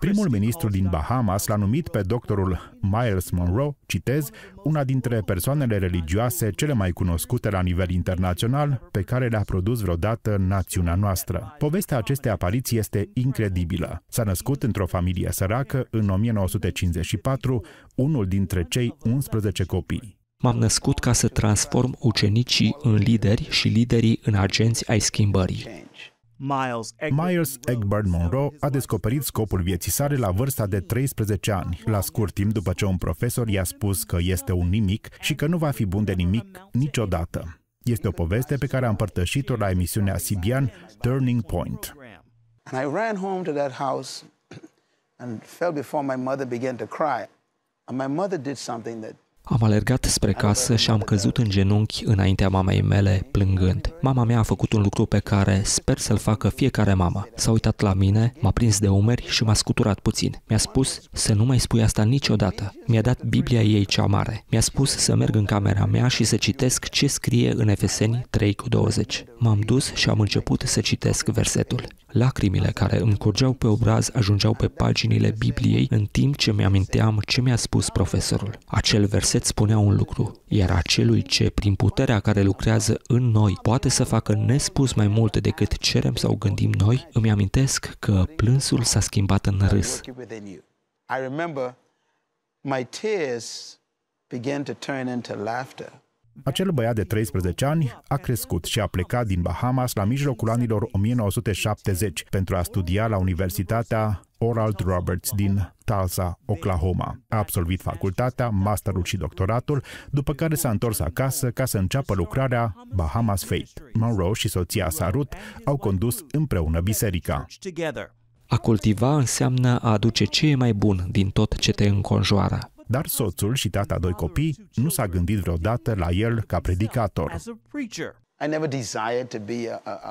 Primul ministru din Bahamas l-a numit pe doctorul Miles Monroe, citez, una dintre persoanele religioase cele mai cunoscute la nivel internațional pe care le-a produs vreodată națiunea noastră. Povestea acestei apariții este incredibilă. S-a născut într-o familie săracă în 1954, unul dintre cei 11 copii. M-am născut ca să transform ucenicii în lideri și liderii în agenți ai schimbării. Myers Egbert Monroe a descoperit scopul vieții sale la vârsta de 13 ani, la scurt timp după ce un profesor i-a spus că este un nimic și că nu va fi bun de nimic niciodată. Este o poveste pe care am împărtășit-o la emisiunea Sibian Turning Point. I ran home to that house and fell before my mother began to cry. And my mother did something that am alergat spre casă și am căzut în genunchi înaintea mamei mele, plângând. Mama mea a făcut un lucru pe care sper să-l facă fiecare mamă. S-a uitat la mine, m-a prins de umeri și m-a scuturat puțin. Mi-a spus să nu mai spui asta niciodată. Mi-a dat Biblia ei cea mare. Mi-a spus să merg în camera mea și să citesc ce scrie în Efeseni 3 cu 20. M-am dus și am început să citesc versetul. Lacrimile care îmi curgeau pe obraz ajungeau pe paginile Bibliei în timp ce mi-aminteam ce mi-a spus profesorul. Acel verset verset spunea un lucru, iar acelui ce, prin puterea care lucrează în noi, poate să facă nespus mai multe decât cerem sau gândim noi, îmi amintesc că plânsul s-a schimbat în râs. Acel băiat de 13 ani a crescut și a plecat din Bahamas la mijlocul anilor 1970 pentru a studia la Universitatea Oral Roberts din Tulsa, Oklahoma. A absolvit facultatea, masterul și doctoratul, după care s-a întors acasă ca să înceapă lucrarea Bahamas Faith. Monroe și soția sa Ruth au condus împreună biserica. A cultiva înseamnă a aduce ce e mai bun din tot ce te înconjoară. Dar soțul și tata doi copii nu s-a gândit vreodată la el ca predicator.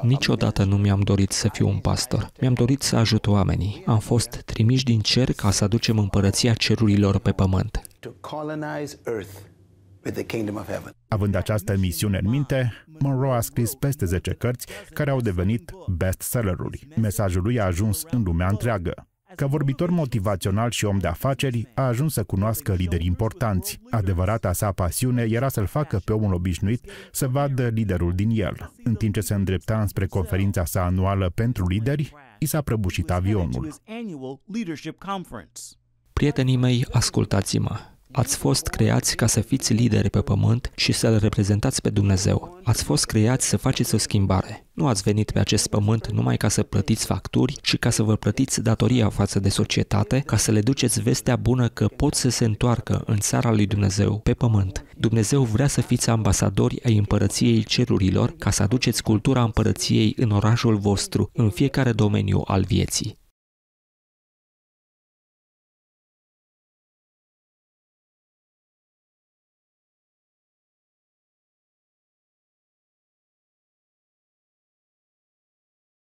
Niciodată nu mi-am dorit să fiu un pastor. Mi-am dorit să ajut oamenii. Am fost trimiși din cer ca să aducem împărăția cerurilor pe pământ. Având această misiune în minte, Monroe a scris peste 10 cărți care au devenit bestselleruri. Mesajul lui a ajuns în lumea întreagă. Ca vorbitor motivațional și om de afaceri, a ajuns să cunoască lideri importanți. Adevărata sa pasiune era să-l facă pe omul obișnuit să vadă liderul din el. În timp ce se îndrepta înspre conferința sa anuală pentru lideri, i s-a prăbușit avionul. Prietenii mei, ascultați-mă. Ați fost creați ca să fiți lideri pe pământ și să-L reprezentați pe Dumnezeu. Ați fost creați să faceți o schimbare. Nu ați venit pe acest pământ numai ca să plătiți facturi, ci ca să vă plătiți datoria față de societate, ca să le duceți vestea bună că pot să se întoarcă în țara lui Dumnezeu, pe pământ. Dumnezeu vrea să fiți ambasadori ai împărăției cerurilor, ca să aduceți cultura împărăției în orașul vostru, în fiecare domeniu al vieții.